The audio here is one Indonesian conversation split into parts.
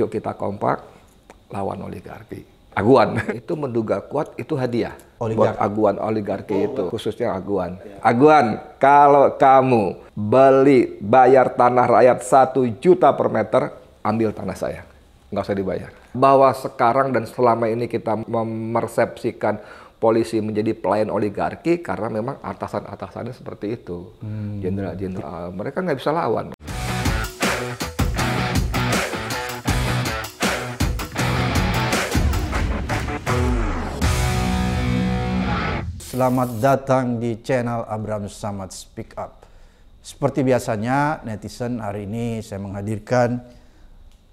yuk kita kompak lawan oligarki. Aguan itu menduga kuat itu hadiah oligarki. buat aguan oligarki oh, itu khususnya aguan. Ya. Aguan kalau kamu beli bayar tanah rakyat satu juta per meter ambil tanah saya nggak usah dibayar. Bahwa sekarang dan selama ini kita memersepsikan polisi menjadi pelayan oligarki karena memang atasan-atasannya seperti itu. Hmm. Jenderal-jenderal hmm. mereka nggak bisa lawan. Selamat datang di channel Abraham Samad Speak Up. Seperti biasanya, netizen hari ini saya menghadirkan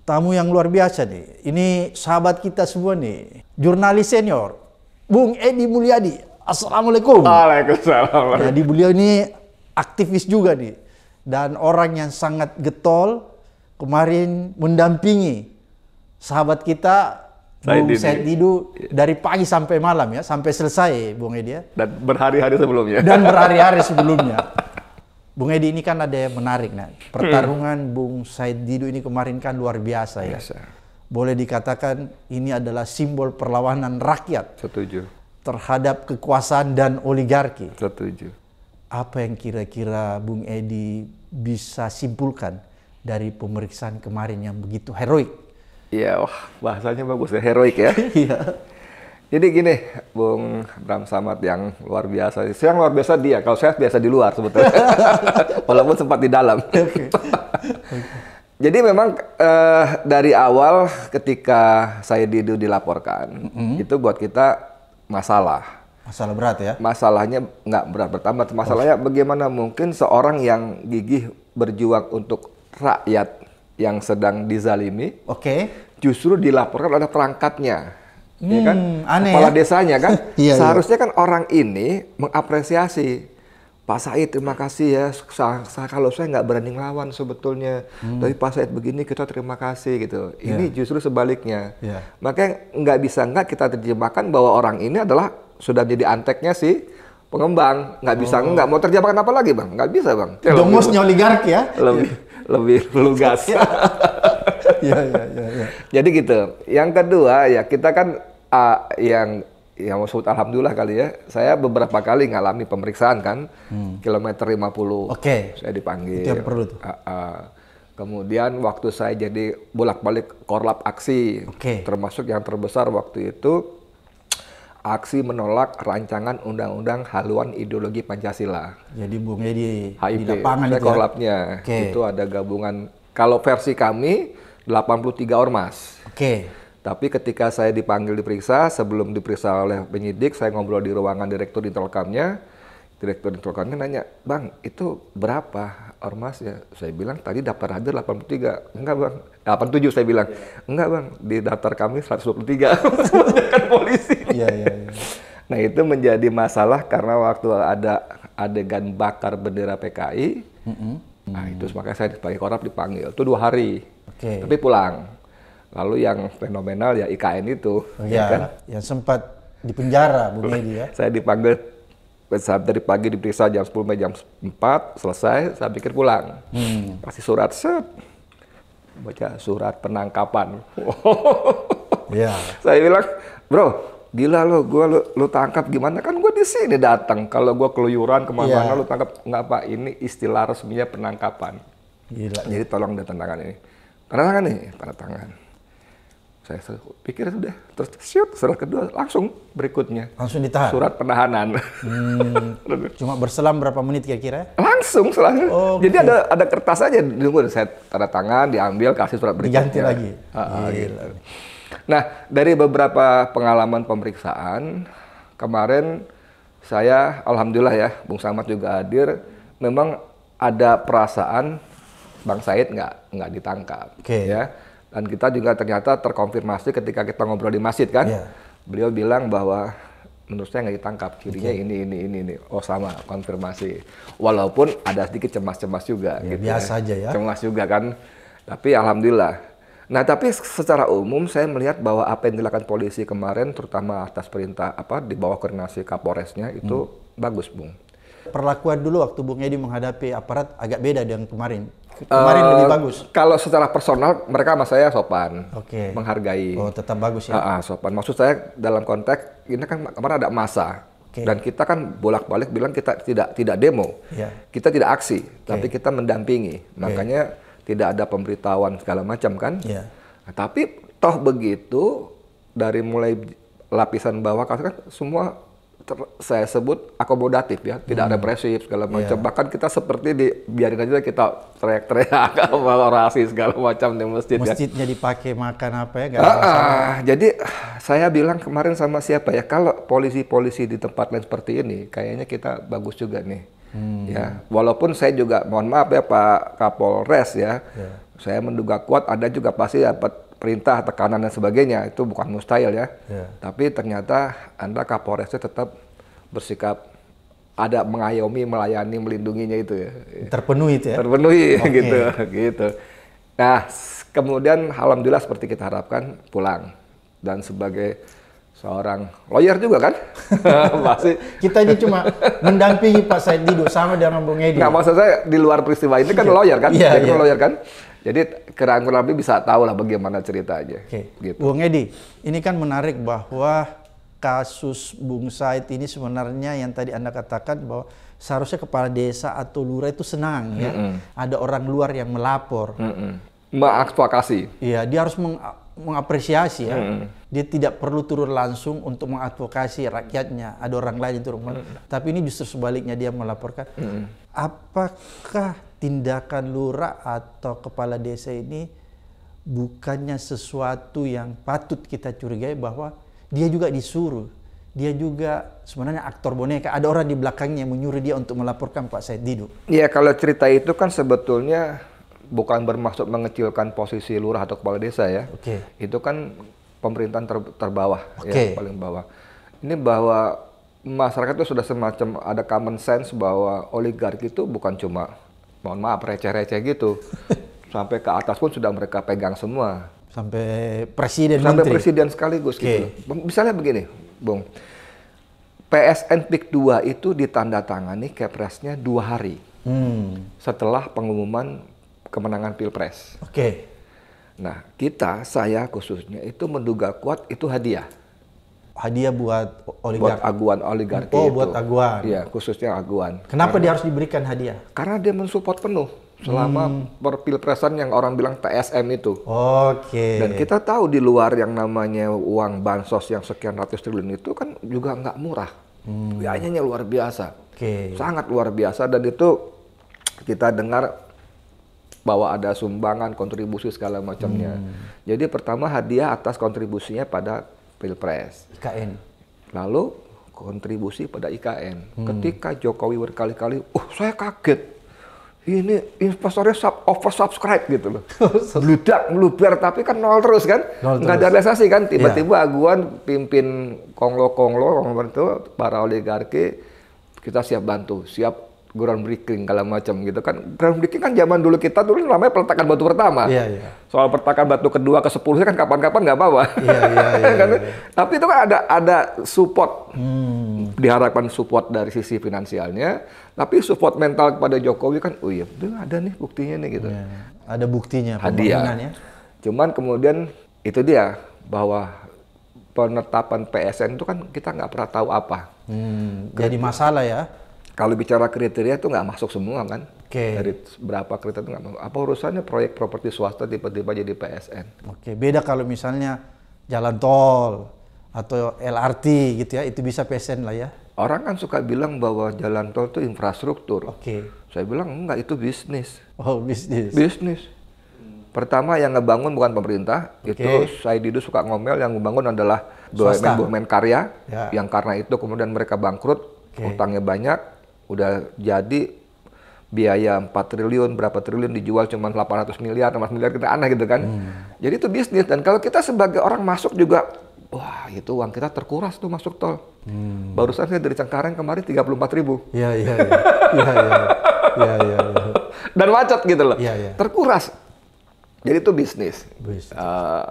tamu yang luar biasa nih. Ini sahabat kita semua nih, jurnalis senior, Bung Edi Mulyadi. Assalamualaikum. Waalaikumsalam. Jadi beliau ini aktivis juga nih. Dan orang yang sangat getol kemarin mendampingi sahabat kita Bung Said Didu iya. dari pagi sampai malam ya, sampai selesai Bung Edi ya. Dan berhari-hari sebelumnya. Dan berhari-hari sebelumnya. Bung Edi ini kan ada yang menarik nah. Pertarungan hmm. Bung Said Didu ini kemarin kan luar biasa ya. Biasa. Boleh dikatakan ini adalah simbol perlawanan rakyat. Setuju. Terhadap kekuasaan dan oligarki. Setuju. Apa yang kira-kira Bung Edi bisa simpulkan dari pemeriksaan kemarin yang begitu heroik? Iya, wah bahasanya bagus ya, heroik ya. Iya. Jadi gini, Bung Bram Samad yang luar biasa. Saya yang luar biasa dia. Kalau saya biasa di luar sebetulnya. Walaupun sempat di dalam. Jadi memang eh, dari awal ketika saya Didu dilaporkan, mm -hmm. itu buat kita masalah. Masalah berat ya? Masalahnya nggak berat bertambah. Masalahnya oh. bagaimana mungkin seorang yang gigih berjuang untuk rakyat yang sedang dizalimi, oke, okay. justru dilaporkan oleh perangkatnya, ya hmm, ya kan, aneh kepala ya? desanya kan, iya, iya, seharusnya iya. kan orang ini mengapresiasi Pak Said terima kasih ya. Saya, saya, kalau saya nggak berani ngelawan sebetulnya, hmm. tapi Pak Said begini kita terima kasih gitu. Iya. Ini yeah. justru sebaliknya. Yeah. Makanya nggak bisa nggak kita terjemahkan bahwa orang ini adalah sudah jadi anteknya si pengembang. Nggak bisa oh. nggak mau terjemahkan apa lagi bang? Nggak bisa bang. Domosnya oligarki ya. Lebih. Iya lebih lugas. ya, iya iya. Jadi gitu. Yang kedua ya kita kan uh, yang ya maksud alhamdulillah kali ya. Saya beberapa kali ngalami pemeriksaan kan. Hmm. Kilometer 50. Oke. Okay. Saya dipanggil. Itu yang perlu tuh. Uh, uh, Kemudian waktu saya jadi bolak-balik korlap aksi, okay. termasuk yang terbesar waktu itu aksi menolak rancangan undang-undang haluan ideologi Pancasila. Jadi Bung di, HIP, di lapangan itu ya? Okay. Itu ada gabungan, kalau versi kami 83 ormas. Oke. Okay. Tapi ketika saya dipanggil diperiksa, sebelum diperiksa oleh penyidik, saya ngobrol di ruangan direktur intelkamnya. Direktur intelkamnya nanya, Bang, itu berapa ormas ya saya bilang tadi daftar hadir 83 enggak bang 87 saya bilang enggak bang di daftar kami 123 kan polisi yeah, yeah, yeah. nah itu menjadi masalah karena waktu ada adegan bakar bendera PKI mm -hmm. nah itu makanya saya sebagai korup dipanggil itu dua hari okay. tapi pulang lalu yang fenomenal ya IKN itu oh, ya, ya kan yang sempat dipenjara Bu Medi ya saya dipanggil dari pagi diperiksa jam 10 sampai jam 4, selesai, saya pikir pulang. Hmm. Kasih surat, set. Baca surat penangkapan. yeah. Saya bilang, bro, gila lo, gue lo, lo tangkap gimana? Kan gue di sini datang. Kalau gue keluyuran kemana-mana, yeah. lo tangkap. Nggak apa, ini istilah resminya penangkapan. Gila. Jadi tolong datang tangan ini. Tanda tangan nih, tanda tangan saya pikir sudah terus shoot surat kedua langsung berikutnya langsung ditahan surat penahanan hmm, cuma berselam berapa menit kira-kira langsung selang oh, okay. Gitu jadi ya? ada ada kertas aja dulu saya tanda tangan diambil kasih surat berikutnya diganti lagi ah, ah, gitu. nah dari beberapa pengalaman pemeriksaan kemarin saya alhamdulillah ya Bung Samad juga hadir memang ada perasaan Bang Said nggak nggak ditangkap okay. ya dan kita juga ternyata terkonfirmasi ketika kita ngobrol di masjid kan. Yeah. Beliau bilang bahwa menurut saya nggak ditangkap kirinya okay. ini ini ini ini oh sama konfirmasi walaupun ada sedikit cemas-cemas juga iya, gitu ya, gitu biasa ya. aja ya cemas juga kan tapi alhamdulillah nah tapi secara umum saya melihat bahwa apa yang dilakukan polisi kemarin terutama atas perintah apa di bawah koordinasi Kapolresnya itu hmm. bagus bung perlakuan dulu waktu Bung Edi menghadapi aparat agak beda dengan kemarin. Kemarin uh, lebih bagus. Kalau secara personal mereka sama saya sopan, okay. menghargai. Oh tetap bagus ya. Uh, uh, sopan. Maksud saya dalam konteks ini kan kemarin ada masa. Okay. Dan kita kan bolak-balik bilang kita tidak tidak demo, yeah. kita tidak aksi, okay. tapi kita mendampingi. Okay. Makanya tidak ada pemberitahuan segala macam kan. Yeah. Nah, tapi toh begitu dari mulai lapisan bawah kan semua saya sebut akomodatif ya, tidak hmm. represif segala iya. macam. Yeah. Bahkan kita seperti di biarin aja kita teriak-teriak orasi segala macam di masjid. Ya. masjidnya ya. dipakai makan apa ya? Gak ah, ah, jadi saya bilang kemarin sama siapa ya, kalau polisi-polisi di tempat lain seperti ini, kayaknya kita bagus juga nih. Hmm. Ya, walaupun saya juga mohon maaf ya Pak Kapolres ya, yeah. saya menduga kuat ada juga pasti dapat perintah, tekanan dan sebagainya itu bukan mustahil ya. ya. Tapi ternyata Anda Kapolresnya tetap bersikap ada mengayomi, melayani, melindunginya itu ya. Terpenuhi itu ya. Terpenuhi okay. gitu, gitu. Nah, kemudian alhamdulillah seperti kita harapkan pulang dan sebagai seorang lawyer juga kan pasti kita ini cuma mendampingi Pak Said Didu sama dengan Bung Edi. Nggak maksud saya di luar peristiwa ini kan iya. lawyer kan, yeah, kan yeah. lawyer kan. Jadi kurang lebih bisa tahu lah bagaimana ceritanya. Oke. Okay. Gitu. Bung Edi, ini kan menarik bahwa kasus Bung Said ini sebenarnya yang tadi Anda katakan bahwa seharusnya kepala desa atau lurah itu senang ya. Mm -hmm. Ada orang luar yang melapor. Mm -hmm. Mengadvokasi. Iya, dia harus meng mengapresiasi ya. Mm -hmm. Dia tidak perlu turun langsung untuk mengadvokasi rakyatnya. Ada orang lain yang turun. Mm -hmm. Tapi ini justru sebaliknya dia melaporkan. Mm -hmm. Apakah tindakan lurah atau kepala desa ini bukannya sesuatu yang patut kita curigai bahwa dia juga disuruh. Dia juga sebenarnya aktor boneka. Ada orang di belakangnya yang menyuruh dia untuk melaporkan Pak Said Didu. Iya, kalau cerita itu kan sebetulnya bukan bermaksud mengecilkan posisi lurah atau kepala desa ya. Oke. Okay. Itu kan pemerintahan ter terbawah okay. ya, paling bawah. Ini bahwa masyarakat itu sudah semacam ada common sense bahwa oligarki itu bukan cuma mohon maaf receh-receh gitu. Sampai ke atas pun sudah mereka pegang semua. Sampai presiden Sampai menteri. presiden sekaligus okay. gitu. Misalnya begini, Bung. PSN PIK 2 itu ditandatangani kepresnya dua hari hmm. setelah pengumuman kemenangan Pilpres. Oke. Okay. Nah, kita, saya khususnya, itu menduga kuat itu hadiah hadiah buat oligarki Buat aguan oligarki Oh, itu. buat aguan. Iya, khususnya aguan. Kenapa karena, dia harus diberikan hadiah? Karena dia mensupport penuh selama hmm. perpilpresan yang orang bilang TSM itu. Oke. Okay. Dan kita tahu di luar yang namanya uang bansos yang sekian ratus triliun itu kan juga nggak murah. Hmm. Biayanya luar biasa. Oke. Okay. Sangat luar biasa dan itu kita dengar bahwa ada sumbangan, kontribusi segala macamnya. Hmm. Jadi pertama hadiah atas kontribusinya pada Pilpres. IKN. Lalu kontribusi pada IKN. Hmm. Ketika Jokowi berkali-kali, "Uh, saya kaget. Ini investornya sub, subscribe gitu loh. meludak, meluber, tapi kan nol terus kan. Nol Nggak terus. ada realisasi kan. Iya. Tiba-tiba yeah. aguan pimpin konglo-konglo, konglo itu, para oligarki, kita siap bantu, siap ground breaking segala macam gitu kan. Ground breaking kan zaman dulu kita dulu namanya peletakan batu pertama. Iya, iya. Soal peletakan batu kedua ke sepuluh kan kapan-kapan nggak bawa. Iya, iya, iya, kan? iya, iya. Tapi itu kan ada ada support. Hmm. Diharapkan support dari sisi finansialnya, tapi support mental kepada Jokowi kan, oh iya, ada nih buktinya nih gitu. Iya. iya. Ada buktinya hadiah Cuman kemudian itu dia bahwa penetapan PSN itu kan kita nggak pernah tahu apa. Hmm, jadi masalah ya kalau bicara kriteria itu nggak masuk semua kan. Okay. Dari berapa kriteria itu nggak masuk. Apa urusannya proyek properti swasta tiba-tiba jadi PSN? Oke, okay. beda kalau misalnya jalan tol atau LRT gitu ya, itu bisa PSN lah ya. Orang kan suka bilang bahwa jalan tol itu infrastruktur. Oke. Okay. Saya bilang enggak itu bisnis. Oh, bisnis. Bisnis. Pertama yang ngebangun bukan pemerintah, okay. itu saya dulu suka ngomel yang ngebangun adalah BUMN BUMN karya ya. yang karena itu kemudian mereka bangkrut, okay. utangnya banyak, udah jadi biaya 4 triliun, berapa triliun dijual cuma 800 miliar, 800 miliar kita aneh gitu kan. Hmm. Jadi itu bisnis dan kalau kita sebagai orang masuk juga wah itu uang kita terkuras tuh masuk tol. Hmm. Barusan saya dari Cengkareng kemarin 34 ribu. Iya, iya, iya. Iya, iya, iya. iya, iya. Dan macet gitu loh. Ya, ya. Terkuras. Jadi itu bisnis. bisnis. Uh,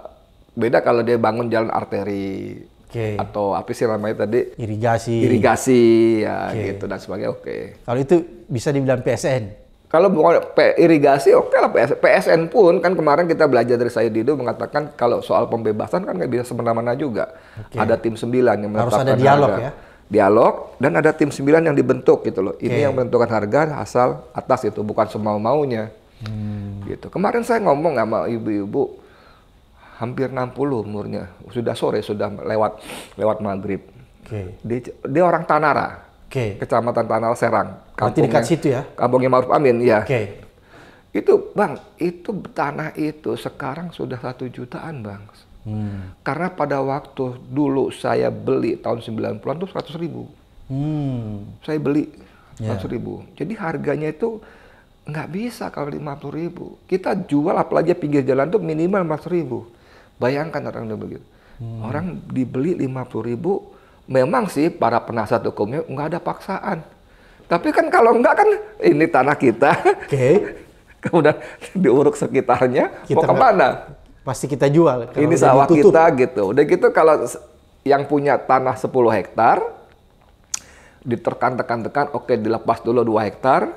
beda kalau dia bangun jalan arteri, okay. atau apa sih namanya tadi irigasi irigasi ya okay. gitu dan sebagainya oke okay. kalau itu bisa dibilang PSN kalau bukan irigasi oke okay lah PSN. PSN pun kan kemarin kita belajar dari saya Dido mengatakan kalau soal pembebasan kan nggak bisa semena-mena juga okay. ada tim sembilan yang menetapkan harus ada dialog harga. ya dialog dan ada tim sembilan yang dibentuk gitu loh ini yang menentukan harga asal atas itu bukan semau maunya hmm. gitu kemarin saya ngomong sama ibu-ibu hampir 60 umurnya. Sudah sore, sudah lewat lewat maghrib. Okay. Dia, dia orang Tanara. Okay. Kecamatan Tanara Serang. Oh, kampungnya dekat situ ya? Kampungnya Maruf Amin, ya. Okay. Itu, Bang, itu tanah itu sekarang sudah satu jutaan, Bang. Hmm. Karena pada waktu dulu saya beli tahun 90-an itu 100 ribu. Hmm. Saya beli 100 ya. yeah. ribu. Jadi harganya itu nggak bisa kalau 50 ribu. Kita jual apalagi pinggir jalan tuh minimal 400 ribu. Bayangkan orang udah begitu. Hmm. Orang dibeli lima puluh ribu, memang sih para penasihat hukumnya nggak ada paksaan. Tapi kan kalau nggak kan ini tanah kita. Oke. Okay. Kemudian diuruk sekitarnya, kita mau kemana? Pasti kita jual. Ini sawah ditutup. kita gitu. Udah gitu kalau yang punya tanah 10 hektar ditekan tekan tekan oke okay, dilepas dulu dua hektar,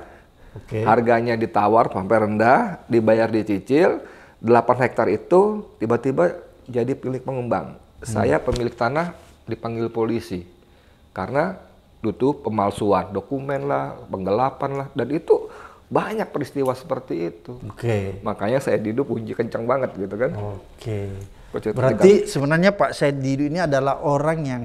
okay. harganya ditawar sampai rendah, dibayar dicicil, 8 hektar itu tiba-tiba jadi pemilik pengembang. Hmm. Saya pemilik tanah dipanggil polisi karena itu pemalsuan dokumen lah, penggelapan lah, dan itu banyak peristiwa seperti itu. Oke. Okay. Makanya saya didu punji kencang banget gitu kan. Oke. Okay. Berarti sebenarnya Pak Didu ini adalah orang yang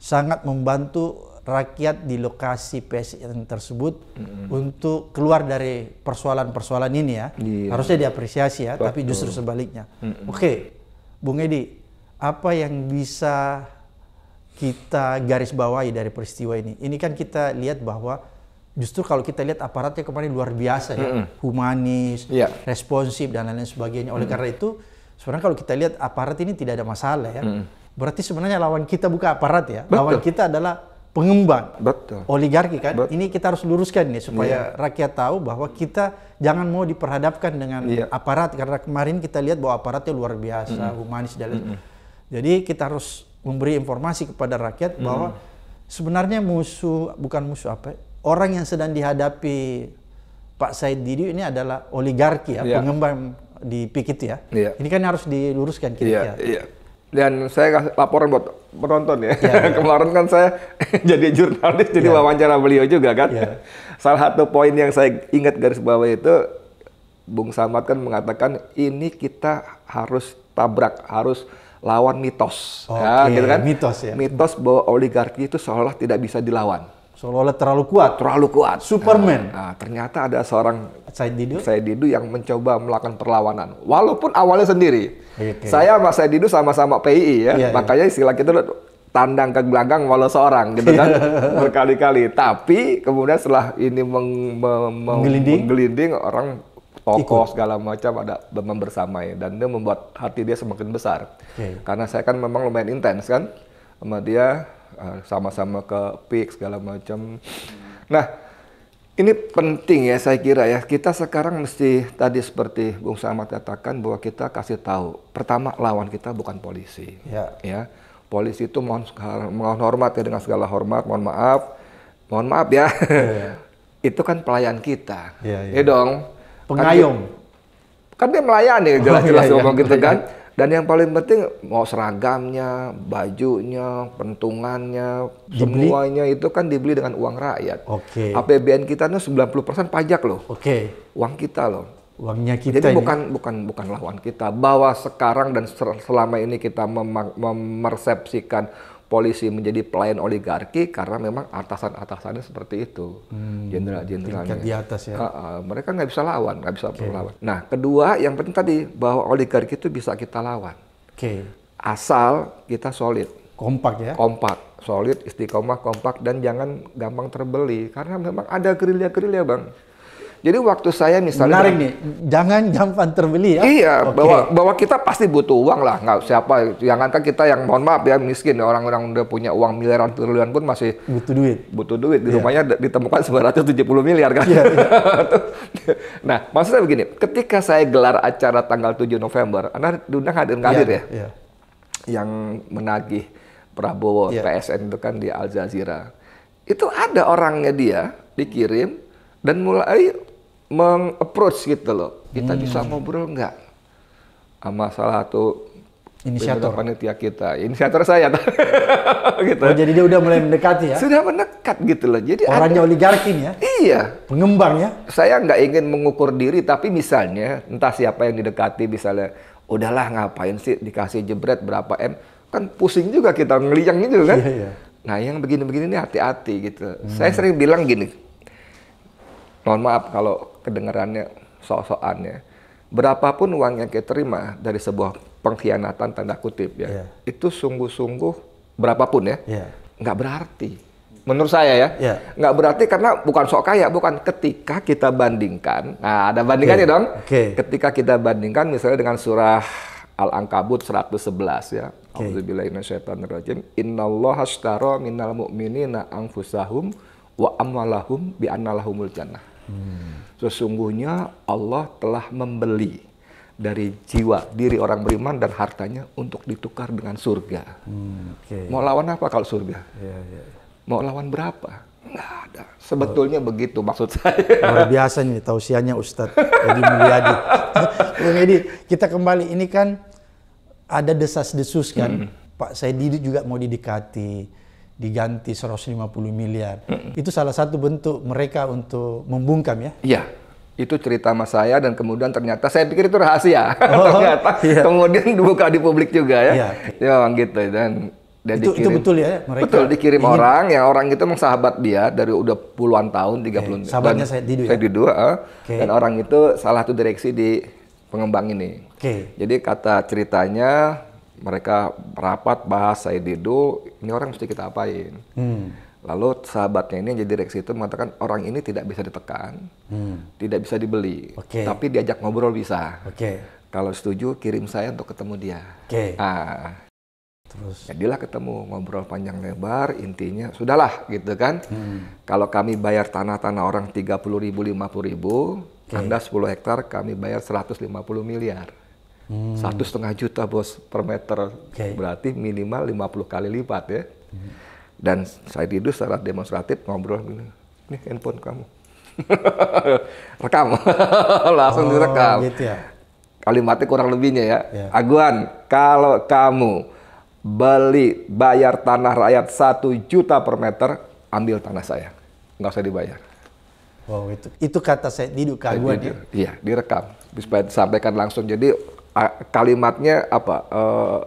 sangat membantu rakyat di lokasi PSN tersebut mm-hmm. untuk keluar dari persoalan-persoalan ini ya. Yeah. Harusnya diapresiasi ya, Betul. tapi justru sebaliknya. Mm-hmm. Oke, okay. Bung Edi, apa yang bisa kita garis bawahi dari peristiwa ini? Ini kan kita lihat bahwa justru kalau kita lihat aparatnya kemarin luar biasa ya, mm-hmm. humanis, yeah. responsif dan lain-lain sebagainya. Oleh mm-hmm. karena itu, sebenarnya kalau kita lihat aparat ini tidak ada masalah ya. Mm-hmm. Berarti sebenarnya lawan kita bukan aparat ya. Betul. Lawan kita adalah pengembang Betul. oligarki kan Betul. ini kita harus luruskan nih supaya yeah. rakyat tahu bahwa kita jangan mau diperhadapkan dengan yeah. aparat karena kemarin kita lihat bahwa aparatnya luar biasa mm humanis dan mm jadi kita harus memberi informasi kepada rakyat mm bahwa sebenarnya musuh bukan musuh apa orang yang sedang dihadapi Pak Said Didi ini adalah oligarki ya yeah. pengembang di Pikit ya yeah. ini kan harus diluruskan kira-kira yeah. yeah dan saya laporan buat penonton ya. ya, ya. Kemarin kan saya jadi jurnalis, jadi ya. wawancara beliau juga kan. Ya. Salah satu poin yang saya ingat garis bawah itu, Bung Samad kan mengatakan ini kita harus tabrak, harus lawan mitos. Okay. Nah, ya, gitu kan? Mitos ya. Mitos bahwa oligarki itu seolah tidak bisa dilawan. Seolah-olah terlalu kuat. Terlalu kuat. Superman. Nah, nah, ternyata ada seorang Said Didu yang mencoba melakukan perlawanan. Walaupun awalnya sendiri. Okay. Saya sama Didu sama-sama PII ya. Yeah, iya. Makanya yeah. istilah kita tandang ke belakang walau seorang gitu kan iya. berkali-kali. Tapi kemudian setelah ini meng, meng, menggelinding. menggelinding orang tokoh segala macam ada demam bersama ya dan dia membuat hati dia semakin besar. Okay. Karena saya kan memang lumayan intens kan sama dia Ah, sama-sama ke peak segala macam. Nah, ini penting ya saya kira ya. Kita sekarang mesti tadi seperti Bung Samad katakan bahwa kita kasih tahu. Pertama lawan kita bukan polisi. Ya. ya. Polisi itu mohon, mohon hormat ya dengan segala hormat, mohon maaf. Mohon maaf ya. ya, itu kan pelayan kita. Ya, ya. ya dong. Kan Pengayom. Kan dia, kan dia melayani oh, jelas-jelas oh, jelas, ya, ngomong gitu kan. Dan yang paling penting mau seragamnya, bajunya, pentungannya, dibeli? semuanya itu kan dibeli dengan uang rakyat. Oke. Okay. APBN kita itu 90% pajak loh. Oke. Okay. Uang kita loh. Uangnya kita. Jadi ini. bukan bukan bukan lawan kita. Bahwa sekarang dan selama ini kita memersepsikan polisi menjadi pelayan oligarki karena memang atasan-atasannya seperti itu, hmm, jenderal-jenderalnya. Hmm, di atas ya. Uh, uh, mereka nggak bisa lawan, nggak bisa okay. lawan Nah, kedua yang penting tadi bahwa oligarki itu bisa kita lawan. Oke. Okay. Asal kita solid. Kompak ya. Kompak, solid, istiqomah, kompak dan jangan gampang terbeli karena memang ada gerilya-gerilya, Bang. Jadi waktu saya misalnya menarik nih, jangan jampan terbeli ya. Iya, okay. bahwa bahwa kita pasti butuh uang lah, nggak siapa jangankan kita yang mohon maaf ya miskin orang-orang udah punya uang miliaran triliun pun masih butuh duit. Butuh duit di yeah. rumahnya ditemukan 170 miliar kan. Yeah, iya. yeah. nah, maksud saya begini, ketika saya gelar acara tanggal 7 November, Anda diundang iya, hadir enggak hadir yeah, ya? Yeah. Yang menagih Prabowo yeah. PSN itu kan di Al Jazeera. Itu ada orangnya dia dikirim dan mulai mengapproach gitu loh. Kita hmm. bisa ngobrol nggak sama salah satu inisiator panitia kita, inisiator saya gitu. Oh, jadi dia udah mulai mendekati ya? Sudah mendekat gitu loh. Jadi orangnya ada, oligarki ya? Iya. Pengembang ya? Saya nggak ingin mengukur diri, tapi misalnya entah siapa yang didekati, misalnya udahlah ngapain sih dikasih jebret berapa m? Kan pusing juga kita ngeliang gitu kan? Iya, iya. Nah yang begini-begini ini hati-hati gitu. Hmm. Saya sering bilang gini, mohon maaf kalau kedengarannya sok-sokannya. Berapapun uang yang kita terima dari sebuah pengkhianatan tanda kutip ya, yeah. itu sungguh-sungguh berapapun ya, yeah. berarti. Menurut saya ya, yeah. berarti karena bukan sok kaya, bukan. Ketika kita bandingkan, nah ada bandingannya okay. dong. Okay. Ketika kita bandingkan misalnya dengan surah Al-Ankabut 111 ya. Okay. Auzubillahiminasyaitonirrajim. Innallaha ashtara minal mu'minina anfusahum wa amwalahum bi annalahumul jannah. Hmm. Sesungguhnya Allah telah membeli dari jiwa diri orang beriman dan hartanya untuk ditukar dengan surga. Hmm, okay. Mau lawan apa kalau surga? Yeah, yeah. Mau lawan berapa? Nggak ada. Sebetulnya oh. begitu maksud saya. Luar biasa nih tausiannya Ustadz Edi Mulyadi. Bung Edi, kita kembali. Ini kan ada desas-desus kan. Hmm. Pak Saidi juga mau didekati diganti 150 miliar. Mm -mm. Itu salah satu bentuk mereka untuk membungkam ya. Iya. Itu cerita sama saya dan kemudian ternyata saya pikir itu rahasia. Oh, ternyata iya. kemudian dibuka di publik juga ya. Iya. Ya memang gitu dan dan itu, dikirim, itu betul ya mereka betul dikirim ingin, orang ya orang itu emang sahabat dia dari udah puluhan tahun 30 puluh okay. sahabatnya saya didu ya? saya didu ya? Ah. okay. dan orang itu salah satu direksi di pengembang ini okay. jadi kata ceritanya mereka rapat bahas saya dedo ini orang mesti kita apain hmm. Lalu sahabatnya ini yang jadi direksi itu mengatakan orang ini tidak bisa ditekan, hmm. tidak bisa dibeli, okay. tapi diajak ngobrol bisa. Okay. Kalau setuju kirim saya untuk ketemu dia. Okay. Ah. Terus. Jadilah ketemu ngobrol panjang lebar, intinya sudahlah gitu kan. Hmm. Kalau kami bayar tanah-tanah orang tiga puluh ribu, lima puluh ribu, okay. Anda 10 hektar, kami bayar seratus lima puluh miliar. Hmm. Satu setengah juta bos per meter. Okay. Berarti minimal 50 kali lipat ya. Hmm. Dan saya tidur secara demonstratif ngobrol gini, ini handphone kamu. rekam, langsung oh, direkam. Gitu ya? Kalimatnya kurang lebihnya ya. Yeah. Aguan, kalau kamu beli bayar tanah rakyat satu juta per meter, ambil tanah saya. Nggak usah dibayar. Wow, itu, itu kata saya didu kaguan ya? Iya, direkam. Bisa sampaikan langsung. Jadi kalimatnya apa uh,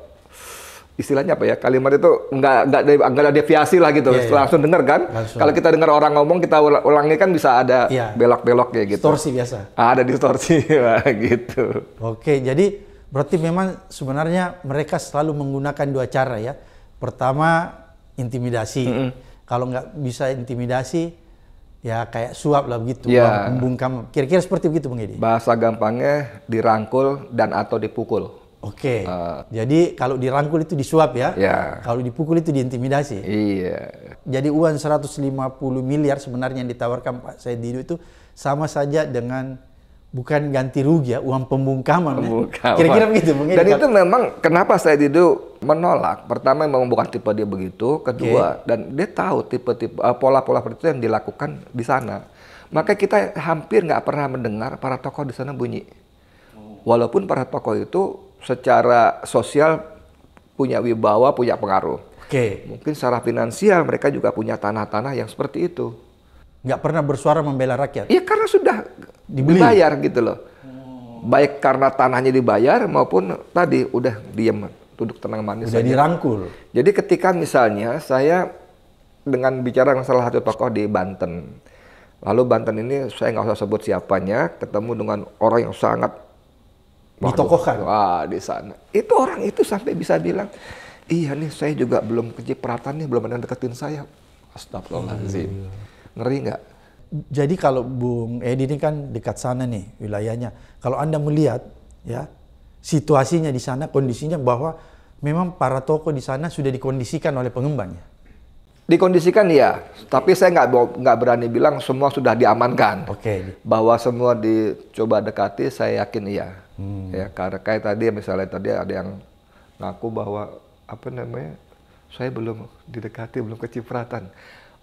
istilahnya apa ya kalimat itu nggak nggak ada nggak ada deviasi lah gitu yeah, iya. langsung dengar kan kalau kita dengar orang ngomong kita ulangi kan bisa ada yeah. belok belok ya gitu distorsi biasa ah, ada distorsi gitu oke jadi berarti memang sebenarnya mereka selalu menggunakan dua cara ya pertama intimidasi mm -hmm. kalau nggak bisa intimidasi ya kayak suap lah begitu, ya. membungkam. Kira-kira seperti begitu Bang Edi? Bahasa gampangnya dirangkul dan atau dipukul. Oke. Okay. Uh, eh. Jadi kalau dirangkul itu disuap ya. Yeah. Kalau dipukul itu diintimidasi. Iya. Yeah. Jadi uang 150 miliar sebenarnya yang ditawarkan Pak Saidido itu sama saja dengan bukan ganti rugi ya, uang pembungkaman. Ya. pembungkaman. Kira-kira begitu mungkin. Dan itu memang kenapa saya itu menolak. Pertama memang bukan tipe dia begitu, kedua okay. dan dia tahu tipe-tipe eh, pola-pola seperti itu yang dilakukan di sana. Maka kita hampir nggak pernah mendengar para tokoh di sana bunyi. Walaupun para tokoh itu secara sosial punya wibawa, punya pengaruh. Oke. Okay. Mungkin secara finansial mereka juga punya tanah-tanah yang seperti itu. Nggak pernah bersuara membela rakyat. Iya karena sudah Dibeli. dibayar gitu loh. Hmm. Baik karena tanahnya dibayar maupun tadi udah diam duduk tenang manis. jadi aja. dirangkul. Jadi ketika misalnya saya dengan bicara salah satu tokoh di Banten, lalu Banten ini saya nggak usah sebut siapanya, ketemu dengan orang yang sangat ditokohkan. Wah di sana itu orang itu sampai bisa bilang, iya nih saya juga belum kecipratan nih belum ada deketin saya. Astagfirullahaladzim. Iya. Ngeri nggak? Jadi kalau Bung Edi ini kan dekat sana nih wilayahnya. Kalau Anda melihat ya situasinya di sana kondisinya bahwa memang para toko di sana sudah dikondisikan oleh pengembangnya. Dikondisikan ya, tapi saya nggak nggak berani bilang semua sudah diamankan. Oke. Okay. Bahwa semua dicoba dekati, saya yakin iya. Hmm. Ya karena kayak tadi misalnya tadi ada yang ngaku bahwa apa namanya, saya belum didekati, belum kecipratan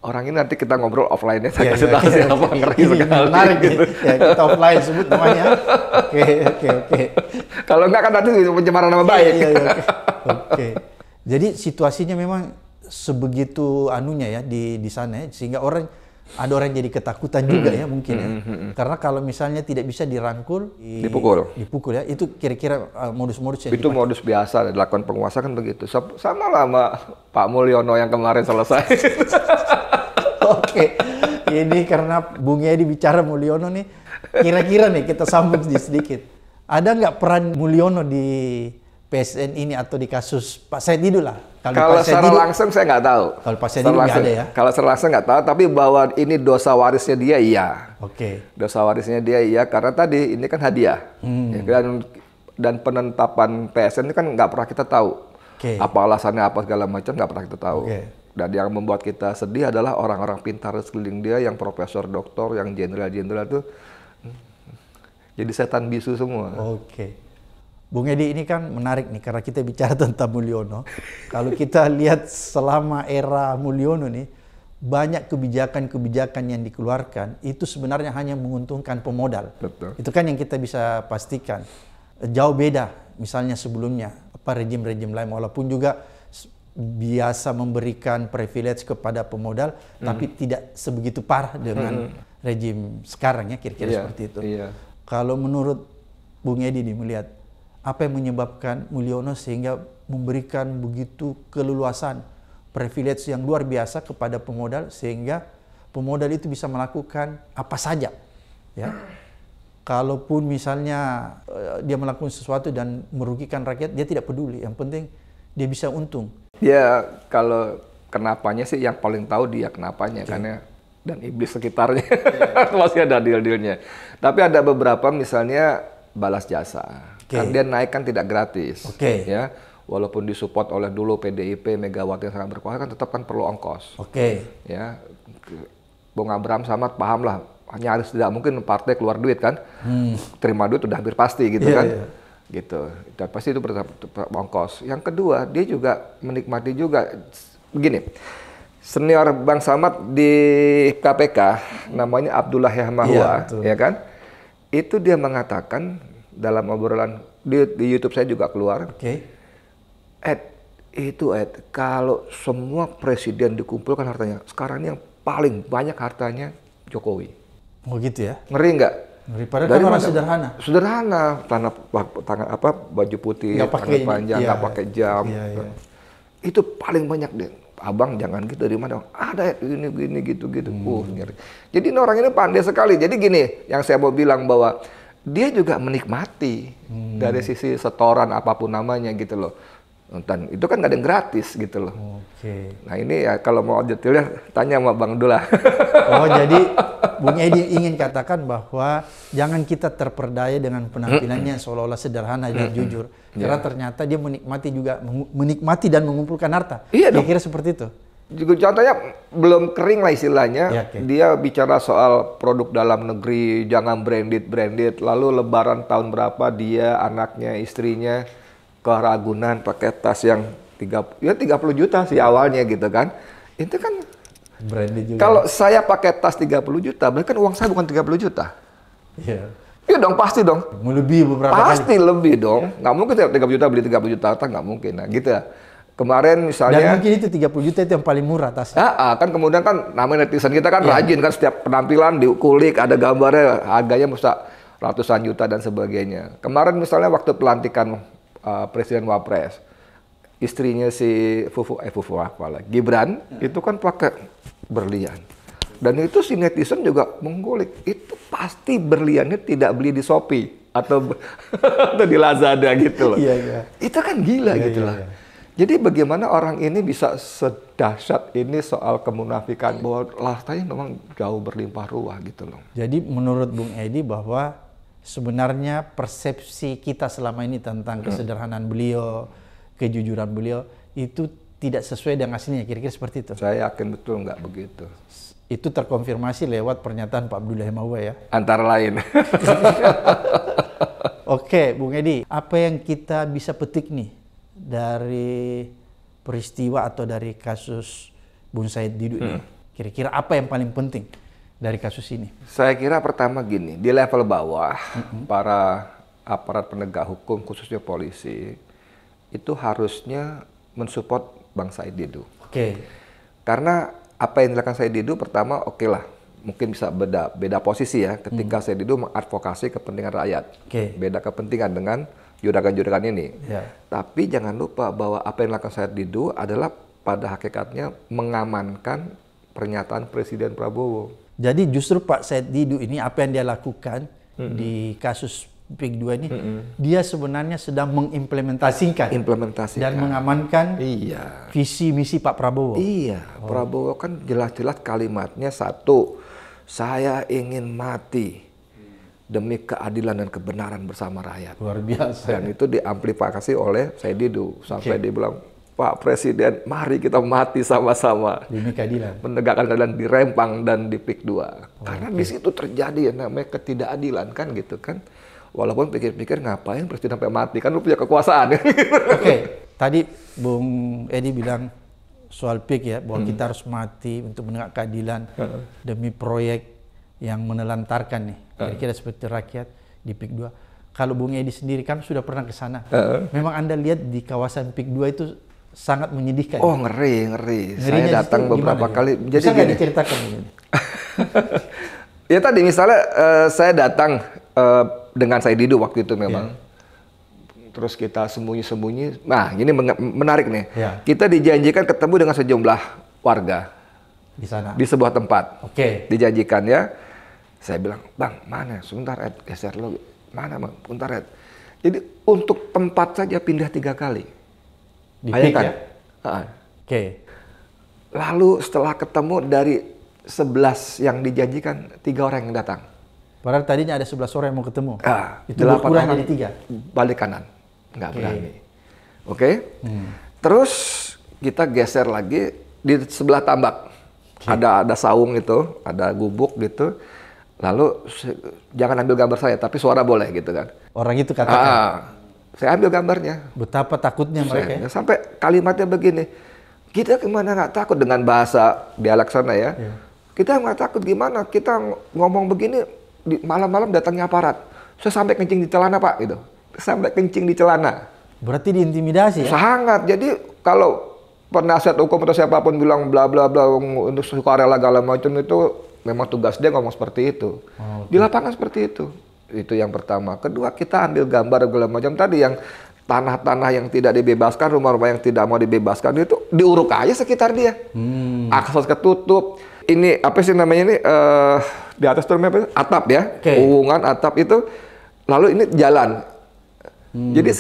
orang ini nanti kita ngobrol offline ya saya iya, kasih iya, tahu iya. siapa ngeri sekali. Menarik gitu. Ya, kita offline sebut namanya. Oke, oke, oke. Kalau enggak kan nanti pencemaran nama baik. Iya, iya, oke. okay. Jadi situasinya memang sebegitu anunya ya di di sana ya, sehingga orang ada orang jadi ketakutan juga ya mm-hmm. mungkin ya. Mm-hmm, mm-hmm. Karena kalau misalnya tidak bisa dirangkul, dipukul. Dipukul ya. Itu kira-kira uh, modus-modus yang Itu dipakai. modus biasa dilakukan penguasa kan begitu. Sama lama Pak Mulyono yang kemarin selesai. Oke. Ini karena Bung Yedi bicara Mulyono nih, kira-kira nih kita sambung sedikit. Ada nggak peran Mulyono di PSN ini atau di kasus Pak Said Didu lah? Kalau, kalau secara hidup, langsung saya nggak tahu. Kalau langsung, ada ya? Kalau secara langsung nggak tahu, tapi bahwa ini dosa warisnya dia iya. Oke. Okay. Dosa warisnya dia iya, karena tadi ini kan hadiah. Hmm. Ya, dan, dan penentapan PSN itu kan nggak pernah kita tahu. Okay. Apa alasannya, apa segala macam nggak pernah kita tahu. Okay. Dan yang membuat kita sedih adalah orang-orang pintar sekeliling dia, yang profesor, doktor, yang jenderal-jenderal itu hmm, jadi setan bisu semua. Oke. Okay. Bung Edi ini kan menarik nih karena kita bicara tentang Mulyono. Kalau kita lihat selama era Mulyono nih, banyak kebijakan-kebijakan yang dikeluarkan itu sebenarnya hanya menguntungkan pemodal. Betul. Itu kan yang kita bisa pastikan. Jauh beda misalnya sebelumnya apa rejim-rejim lain walaupun juga biasa memberikan privilege kepada pemodal hmm. tapi tidak sebegitu parah dengan hmm. rejim sekarang ya kira-kira yeah. seperti itu. Yeah. Kalau menurut Bung Edi nih melihat apa yang menyebabkan Mulyono sehingga memberikan begitu keleluasan privilege yang luar biasa kepada pemodal sehingga pemodal itu bisa melakukan apa saja ya kalaupun misalnya eh, dia melakukan sesuatu dan merugikan rakyat dia tidak peduli yang penting dia bisa untung Ya, kalau kenapanya sih yang paling tahu dia kenapanya okay. karena dan iblis sekitarnya yeah. masih ada deal-dealnya tapi ada beberapa misalnya balas jasa Okay. Kan dia naik kan tidak gratis. Okay. Ya. Walaupun disupport oleh dulu PDIP, Megawati yang sangat berkuasa kan tetap kan perlu ongkos. Oke. Okay. Ya. Bung Abraham Samad paham lah, nyaris tidak mungkin partai keluar duit kan. Hmm. Terima duit udah hampir pasti gitu yeah, kan. Yeah gitu dan pasti itu ongkos yang kedua dia juga menikmati juga begini senior Bang Samad di KPK namanya Abdullah Yahmahua ya, ya kan itu dia mengatakan dalam obrolan di, di YouTube saya juga keluar. Oke. Okay. Ed, itu Ed, kalau semua presiden dikumpulkan hartanya, sekarang ini yang paling banyak hartanya Jokowi. Oh gitu ya? Ngeri nggak? Ngeri. Padahal Dari kan orang sederhana. Sederhana, tanah tangan apa baju putih, gak pakai panjang, iya. nggak iya, pakai jam. Iya, iya. Itu paling banyak deh. Abang jangan gitu di mana? Ada ini gini gitu gitu. Hmm. Uh, ngeri. Jadi orang ini pandai sekali. Jadi gini, yang saya mau bilang bahwa dia juga menikmati hmm. dari sisi setoran apapun namanya gitu loh. Dan itu kan gak ada yang gratis gitu loh. Oke. Okay. Nah ini ya kalau mau detailnya tanya sama Bang Dula. Oh jadi Bung Edi ingin katakan bahwa jangan kita terperdaya dengan penampilannya seolah-olah sederhana dan jujur. Iya. Karena yeah. ternyata dia menikmati juga menikmati dan mengumpulkan harta. Iya dong. Kira-kira seperti itu juga contohnya belum kering lah istilahnya. Ya, okay. Dia bicara soal produk dalam negeri, jangan branded branded. Lalu lebaran tahun berapa dia anaknya istrinya ke Ragunan pakai tas yang tiga ya 30 juta sih awalnya gitu kan. Itu kan branded juga. Kalau saya pakai tas 30 juta, berarti kan uang saya bukan 30 juta. Iya. Iya dong, pasti dong. Lebih beberapa Pasti kali. lebih dong. Nggak mungkin tiga 30 juta beli tiga puluh juta, nggak mungkin. Nah, gitu ya. Kemarin misalnya Dan mungkin itu 30 juta itu yang paling murah tas. Ah, ah, kan kemudian kan namanya netizen kita kan ya. rajin kan setiap penampilan diukulik ada gambarnya harganya bisa ratusan juta dan sebagainya. Kemarin misalnya waktu pelantikan uh, presiden wapres istrinya si Fufu eh Fufu apa lah Gibran ya. itu kan pakai berlian. Dan itu si netizen juga menggulik. Itu pasti berliannya tidak beli di Shopee atau atau di Lazada gitu loh. Iya, iya. Itu kan gila iya, gitu iya, loh Iya. Jadi bagaimana orang ini bisa sedahsyat ini soal kemunafikan bahwa lastanya memang jauh berlimpah ruah gitu loh. Jadi menurut Bung Edi bahwa sebenarnya persepsi kita selama ini tentang kesederhanaan beliau, kejujuran beliau itu tidak sesuai dengan aslinya kira-kira seperti itu. Saya yakin betul nggak begitu. Itu terkonfirmasi lewat pernyataan Pak Abdullah Mawa ya. Antara lain. Oke, Bung Edi, apa yang kita bisa petik nih dari peristiwa atau dari kasus Bung Said Didu ini? Hmm. Kira-kira apa yang paling penting dari kasus ini? Saya kira pertama gini, di level bawah hmm. para aparat penegak hukum khususnya polisi itu harusnya mensupport Bang Said Didu. Oke. Okay. Karena apa yang dilakukan Said Didu pertama oke okay lah mungkin bisa beda beda posisi ya ketika hmm. Said Didu mengadvokasi kepentingan rakyat. Okay. Beda kepentingan dengan juragan-juragan ini. Ya. Tapi jangan lupa bahwa apa yang dilakukan Said Didu adalah pada hakikatnya mengamankan pernyataan Presiden Prabowo. Jadi justru Pak Said Didu ini apa yang dia lakukan mm -hmm. di kasus PIK 2 ini, mm -hmm. dia sebenarnya sedang mengimplementasikan implementasikan. dan mengamankan iya. visi misi Pak Prabowo. Iya, oh. Prabowo kan jelas-jelas kalimatnya satu, saya ingin mati demi keadilan dan kebenaran bersama rakyat. Luar biasa. Dan itu diamplifikasi oleh saya Didu sampai okay. dia bilang, Pak Presiden, mari kita mati sama-sama. Demi keadilan. Menegakkan keadilan di Rempang dan di PIK 2. Oh, Karena okay. di situ terjadi yang namanya ketidakadilan kan gitu kan. Walaupun pikir-pikir ngapain presiden sampai mati kan lu punya kekuasaan. Oke, okay. tadi Bung Edi bilang soal PIK ya bahwa hmm. kita harus mati untuk menegak keadilan hmm. demi proyek yang menelantarkan nih ah. kira-kira seperti rakyat di PIK 2. Kalau Bung Edi sendiri kan sudah pernah ke sana. Uh. Memang Anda lihat di kawasan PIK 2 itu sangat menyedihkan. Oh, ngeri, ngeri. Ngerinya Saya datang beberapa kali. Jadi Bisa nggak diceritakan? ya tadi misalnya uh, saya datang uh, dengan saya didu waktu itu memang. Yeah terus kita sembunyi-sembunyi. Nah, ini menarik nih. Ya. Kita dijanjikan ketemu dengan sejumlah warga di sana di sebuah tempat. Oke. Okay. Dijanjikan ya. Saya bilang, bang mana? Sebentar Ed, geser lo. Mana bang? Sebentar Ed. Jadi untuk tempat saja pindah tiga kali. Di Bayangkan. ya? Oke. Okay. Lalu setelah ketemu dari sebelas yang dijanjikan, tiga orang yang datang. Padahal tadinya ada sebelas orang yang mau ketemu. Ah, itu berkurang dari tiga. Balik kanan. Nggak okay. berani. Oke? Okay? Hmm. Terus kita geser lagi di sebelah tambak. Okay. Ada ada saung itu, ada gubuk gitu. Lalu jangan ambil gambar saya, tapi suara boleh gitu kan. Orang itu katakan. Ah, ah. saya ambil gambarnya. Betapa takutnya mereka. Ya. Sampai kalimatnya begini, kita gimana nggak takut dengan bahasa dialek sana ya. ya. Kita nggak takut gimana? Kita ngomong begini malam-malam datangnya aparat. Saya sampai kencing di celana pak gitu. Sampai kencing di celana. Berarti diintimidasi ya? Sangat. Jadi kalau penasihat hukum atau siapapun bilang bla bla bla untuk sukarela segala macam itu memang tugas dia ngomong seperti itu. Oh, Di lapangan seperti itu. Itu yang pertama. Kedua, kita ambil gambar segala macam tadi yang tanah-tanah yang tidak dibebaskan, rumah-rumah yang tidak mau dibebaskan itu diuruk aja sekitar dia. Hmm. Akses ketutup. Ini apa sih namanya ini uh, di atas tuh apa? Atap ya. Okay. atap itu lalu ini jalan. Hmm. Jadi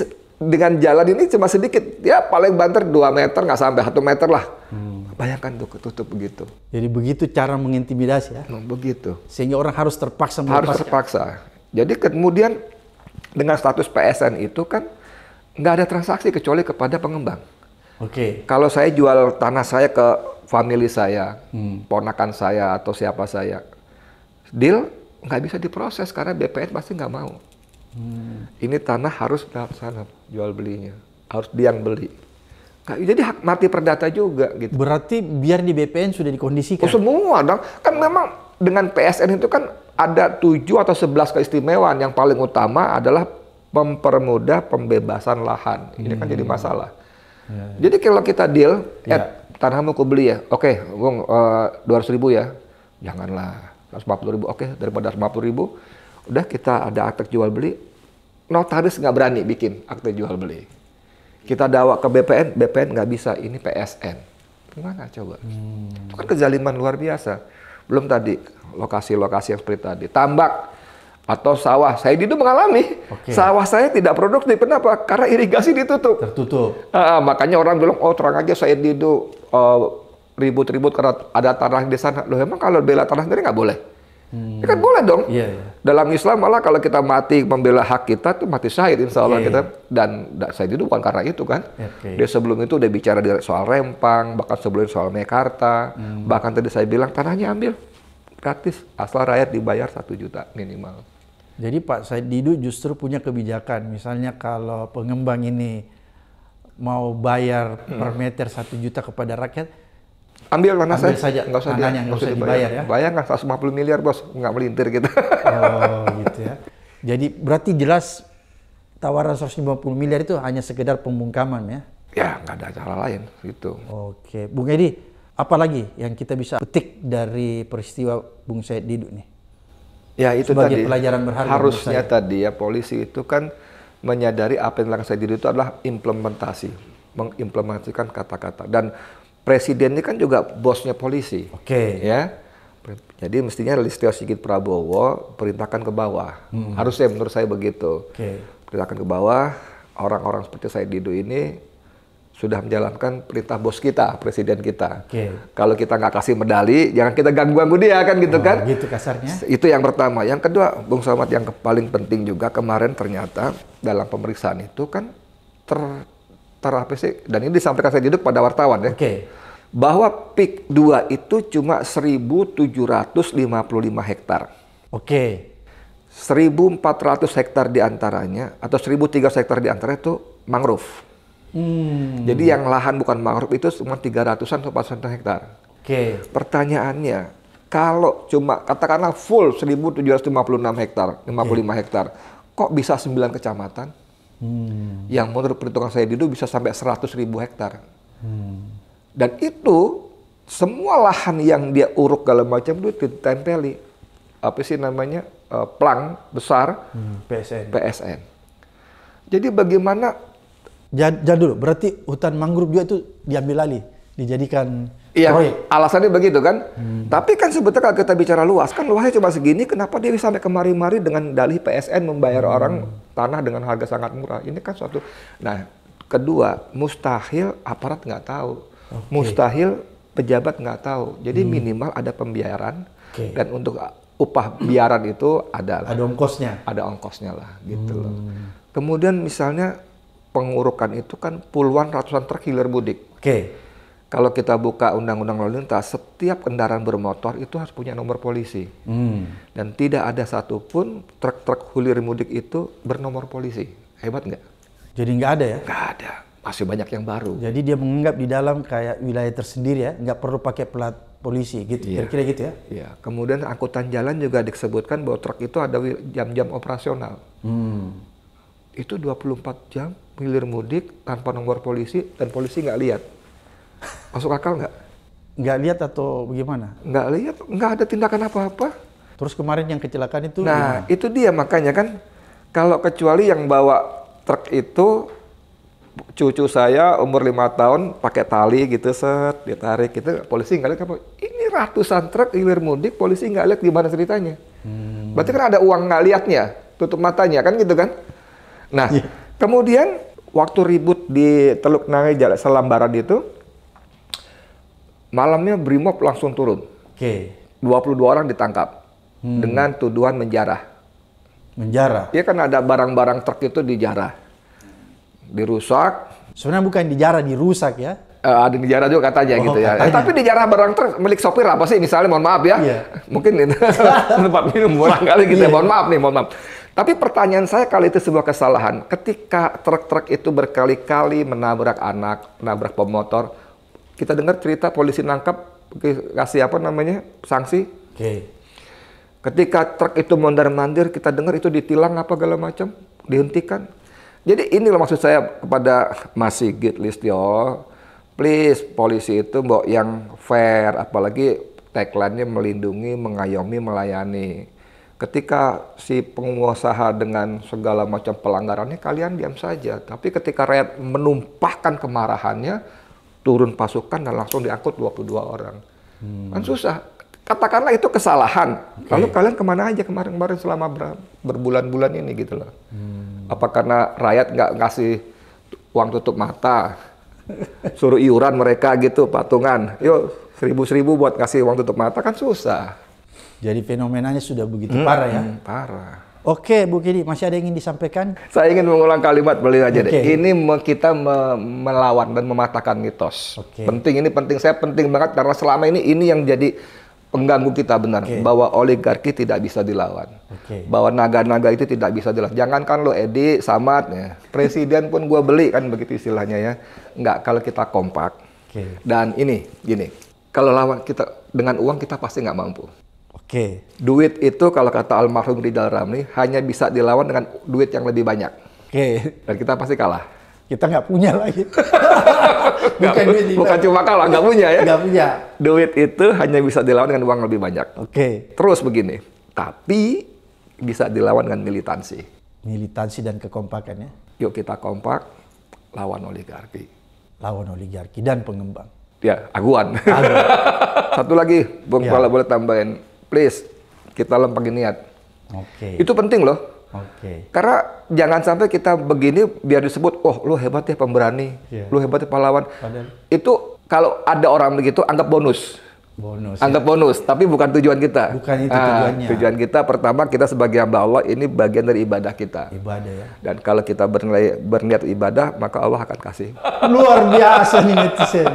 dengan jalan ini cuma sedikit ya paling banter 2 meter nggak sampai satu meter lah. Hmm Bayangkan tuh ketutup begitu. Jadi begitu cara mengintimidasi ya? begitu. Sehingga orang harus terpaksa melepas. Harus terpaksa. Jadi kemudian dengan status PSN itu kan nggak ada transaksi kecuali kepada pengembang. Oke. Okay. Kalau saya jual tanah saya ke family saya, hmm. ponakan saya atau siapa saya, deal nggak bisa diproses karena BPN pasti nggak mau. Hmm. Ini tanah harus berapa sana jual belinya, harus dia yang beli. Nah, jadi hak mati perdata juga gitu. Berarti biar di BPN sudah dikondisikan. Oh, semua dong. Kan memang dengan PSN itu kan ada 7 atau 11 keistimewaan yang paling utama adalah mempermudah pembebasan lahan. Ini hmm. kan jadi hmm. masalah. Ya, ya. Jadi kalau kita deal, ya. eh tanahmu aku beli ya. Oke, okay, Bung uh, 200 ribu ya. Janganlah 140 ribu. Oke, okay, daripada 140 ribu udah kita ada akte jual beli. Notaris nggak berani bikin akte jual beli. Kita dakwah ke BPN, BPN nggak bisa, ini PSN. Gimana coba? Hmm. Itu kan kezaliman luar biasa. Belum tadi lokasi-lokasi yang seperti tadi. Tambak atau sawah. Saya itu mengalami okay. sawah saya tidak produktif. Kenapa? Karena irigasi ditutup. Tertutup. Uh, makanya orang bilang, oh terang aja saya itu eh, ribut-ribut karena ada tanah di sana. Loh emang kalau bela tanah sendiri nggak boleh? Hmm. Ya kan boleh dong. Yeah, yeah. Dalam Islam malah kalau kita mati membela hak kita tuh mati syahid insya Allah yeah, kita iya. dan syahid itu bukan karena itu kan. Okay. Dia sebelum itu udah bicara soal rempang, bahkan sebelum soal Mekarta, hmm. bahkan tadi saya bilang tanahnya ambil gratis asal rakyat dibayar satu juta minimal. Jadi Pak Said Didu justru punya kebijakan misalnya kalau pengembang ini mau bayar per hmm. meter satu juta kepada rakyat Ambil mana Ambil saja nggak usah tanahnya, nggak usah dibayar, dibayar ya. ya. Bayangkan 150 miliar bos, nggak melintir kita. Oh gitu ya. Jadi berarti jelas tawaran 150 miliar itu hanya sekedar pembungkaman ya? Ya nggak ada cara lain gitu. Oke, Bung Edi, apa lagi yang kita bisa petik dari peristiwa Bung Said Didu nih? Ya itu Sebagai tadi. pelajaran berharga. Harusnya tadi ya polisi itu kan menyadari apa yang dilakukan Said Didu itu adalah implementasi mengimplementasikan kata-kata dan presiden ini kan juga bosnya polisi. Oke. Okay. Ya. Jadi mestinya Listio Sigit Prabowo perintahkan ke bawah. Hmm. Harusnya menurut saya begitu. Okay. Perintahkan ke bawah, orang-orang seperti saya Dido ini sudah menjalankan perintah bos kita, presiden kita. Okay. Kalau kita nggak kasih medali, jangan kita ganggu-ganggu dia kan gitu oh, kan. Gitu kasarnya. Itu yang pertama. Yang kedua, Bung Samad yang paling penting juga kemarin ternyata dalam pemeriksaan itu kan ter sih? dan ini disampaikan saya duduk pada wartawan ya. Oke. Okay. Bahwa PIK 2 itu cuma 1755 hektar. Oke. Okay. 1400 hektar diantaranya atau 1300 hektar diantaranya itu mangrove. Hmm. Jadi yang lahan bukan mangrove itu cuma 300-an atau 400 hektar. Oke. Okay. Pertanyaannya, kalau cuma katakanlah full 1756 hektar, 55 okay. hektar, kok bisa 9 kecamatan? Hmm. Yang menurut perhitungan saya dulu bisa sampai 100 ribu hektar. Hmm. Dan itu semua lahan yang dia uruk segala macam itu ditempeli apa sih namanya uh, plang besar hmm, PSN. PSN. Jadi bagaimana? Jangan dulu. Berarti hutan mangrove juga itu diambil alih, dijadikan Iya, proyek. alasannya begitu kan. Hmm. Tapi kan sebetulnya kalau kita bicara luas, kan luasnya cuma segini, kenapa dia bisa sampai kemari-mari dengan dalih PSN membayar hmm. orang tanah dengan harga sangat murah. Ini kan suatu. Nah, kedua mustahil aparat nggak tahu, okay. mustahil pejabat nggak tahu. Jadi hmm. minimal ada pembiaran okay. dan untuk upah biaran itu ada. Ada ongkosnya. Ada ongkosnya lah, gitu hmm. loh. Kemudian misalnya pengurukan itu kan puluhan ratusan truk hilir mudik. Oke. Okay kalau kita buka undang-undang lalu lintas, setiap kendaraan bermotor itu harus punya nomor polisi. Hmm. Dan tidak ada satupun truk-truk hulir mudik itu bernomor polisi. Hebat nggak? Jadi nggak ada ya? Nggak ada. Masih banyak yang baru. Jadi dia menganggap di dalam kayak wilayah tersendiri ya, nggak perlu pakai plat polisi gitu, kira kira-kira gitu ya? Iya. Yeah. Kemudian angkutan jalan juga disebutkan bahwa truk itu ada jam-jam operasional. Hmm. Itu 24 jam hilir mudik tanpa nomor polisi dan polisi nggak lihat Masuk akal nggak? Nggak lihat atau bagaimana? Nggak lihat, nggak ada tindakan apa-apa. Terus kemarin yang kecelakaan itu? Nah, gimana? itu dia makanya kan kalau kecuali yang bawa truk itu cucu saya umur lima tahun pakai tali gitu set ditarik gitu polisi nggak lihat apa ini ratusan truk hilir mudik polisi nggak lihat gimana ceritanya hmm. berarti kan ada uang nggak lihatnya tutup matanya kan gitu kan nah yeah. kemudian waktu ribut di Teluk Nangai Jalan Selambaran itu Malamnya Brimob langsung turun. Oke. Okay. 22 orang ditangkap hmm. dengan tuduhan menjarah. Menjarah? Iya kan ada barang-barang truk itu dijarah. Dirusak. Sebenarnya bukan dijarah, dirusak ya? Uh, ada dijarah juga katanya oh, gitu ya. Katanya. Eh, tapi dijarah barang truk milik sopir apa sih? Misalnya mohon maaf ya. Iya. Mungkin ini. tempat minum barangkali gitu ya. iya. Mohon maaf nih, mohon maaf. Tapi pertanyaan saya kali itu sebuah kesalahan. Ketika truk-truk itu berkali-kali menabrak anak, menabrak pemotor, kita dengar cerita polisi nangkap kasih apa namanya sanksi. Oke. Ketika truk itu mondar mandir, kita dengar itu ditilang apa segala macam, dihentikan. Jadi inilah maksud saya kepada Mas Sigit Listio, please polisi itu mbok yang fair, apalagi tagline-nya melindungi, mengayomi, melayani. Ketika si pengusaha dengan segala macam pelanggarannya, kalian diam saja. Tapi ketika rakyat menumpahkan kemarahannya, turun pasukan dan langsung diangkut 22 orang. Hmm. Kan susah. Katakanlah itu kesalahan. Okay. Lalu kalian kemana aja kemarin-kemarin selama berbulan-bulan ini gitu loh. Hmm. Apa karena rakyat nggak ngasih uang tutup mata, suruh iuran mereka gitu patungan. Yuk seribu-seribu buat kasih uang tutup mata kan susah. Jadi fenomenanya sudah begitu hmm, parah ya? Hmm, parah. Oke, Bu Kidi, masih ada yang ingin disampaikan? Saya ingin mengulang kalimat beliau aja okay. deh. Ini me, kita me, melawan dan mematahkan mitos. Okay. Penting ini penting saya penting banget karena selama ini ini yang jadi pengganggu kita benar okay. bahwa oligarki tidak bisa dilawan. Okay. Bahwa naga-naga itu tidak bisa dilawan. Jangankan lo Edi, Samad ya. Presiden pun gue beli kan begitu istilahnya ya. Enggak kalau kita kompak. Okay. Dan ini gini, kalau lawan kita dengan uang kita pasti nggak mampu. Oke. Okay. Duit itu kalau kata almarhum Ridal Ramli hanya bisa dilawan dengan duit yang lebih banyak. Oke. Okay. Dan kita pasti kalah. Kita nggak punya lagi. bukan duit bukan cuma kalah, nggak punya ya. Nggak punya. Duit itu hanya bisa dilawan dengan uang lebih banyak. Oke. Okay. Terus begini, tapi bisa dilawan dengan militansi. Militansi dan kekompakannya. Yuk kita kompak lawan oligarki. Lawan oligarki dan pengembang. Ya, aguan. Satu lagi, Bung ya. boleh tambahin please kita lempengin niat. Oke. Okay. Itu penting loh. Oke. Okay. Karena jangan sampai kita begini biar disebut, oh lu hebat ya pemberani, yeah. lu hebat ya pahlawan. Padahal. Itu kalau ada orang begitu anggap bonus. Bonus. Ya. Anggap ya. bonus, tapi bukan tujuan kita. Bukan itu ah, tujuannya. tujuan kita pertama kita sebagai hamba Allah ini bagian dari ibadah kita. Ibadah ya. Dan kalau kita bernilai berniat ibadah, maka Allah akan kasih. Luar biasa nih netizen.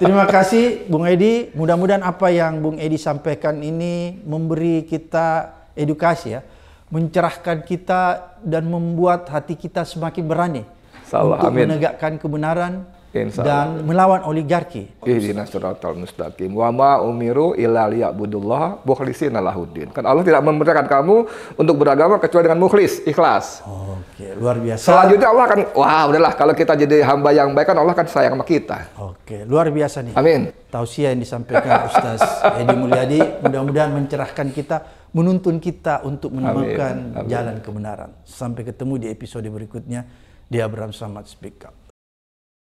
Terima kasih Bung Edi. Mudah-mudahan apa yang Bung Edi sampaikan ini memberi kita edukasi ya, mencerahkan kita dan membuat hati kita semakin berani Salah, untuk amin. menegakkan kebenaran Insya dan melawan oligarki. Ihdina suratal mustaqim. Wa ma umiru illa liya'budullah mukhlisina lahuddin. Kan Allah tidak memerintahkan kamu untuk beragama kecuali dengan mukhlis, ikhlas. Oke, luar biasa. Selanjutnya Allah akan wah udahlah kalau kita jadi hamba yang baik kan Allah akan sayang sama kita. Oke, luar biasa nih. Amin. Tausiah yang disampaikan Ustaz Edi Mulyadi mudah-mudahan mencerahkan kita, menuntun kita untuk menemukan Amin. Amin. jalan kebenaran. Sampai ketemu di episode berikutnya di Abraham Samad Speak Up.